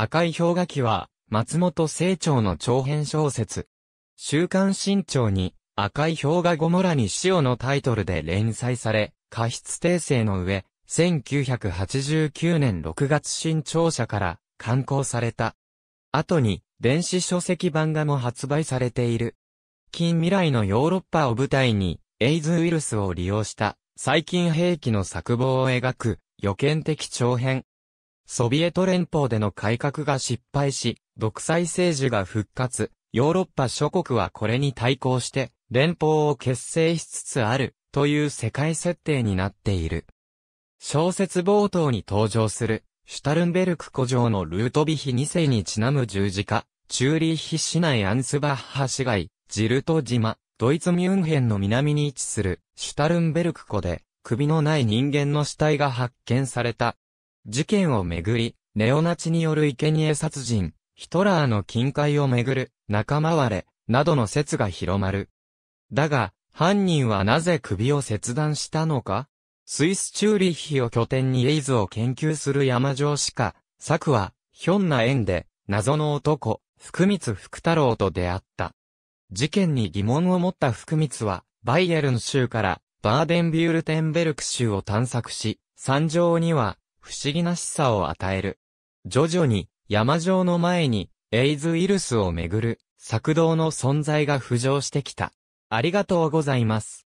赤い氷河期は、松本清張の長編小説。週刊新潮に、赤い氷河ゴモラに塩のタイトルで連載され、過失訂正の上、1989年6月新潮社から刊行された。後に、電子書籍版画も発売されている。近未来のヨーロッパを舞台に、エイズウイルスを利用した、細菌兵器の策謀を描く、予見的長編。ソビエト連邦での改革が失敗し、独裁政治が復活、ヨーロッパ諸国はこれに対抗して、連邦を結成しつつある、という世界設定になっている。小説冒頭に登場する、シュタルンベルク古城のルートビヒ2世にちなむ十字架、チューリーヒ市内アンスバッハ市街、ジルト島、ドイツミュンヘンの南に位置する、シュタルンベルク湖で、首のない人間の死体が発見された、事件をめぐり、ネオナチによる生贄殺人、ヒトラーの近海をめぐる仲間割れ、などの説が広まる。だが、犯人はなぜ首を切断したのかスイスチューリッヒを拠点にエイズを研究する山城しか、作は、ひょんな縁で、謎の男、福光福太郎と出会った。事件に疑問を持った福光は、バイエルン州から、バーデンビュールテンベルク州を探索し、山上には、不思議なしさを与える。徐々に、山城の前に、エイズウイルスをめぐる、作動の存在が浮上してきた。ありがとうございます。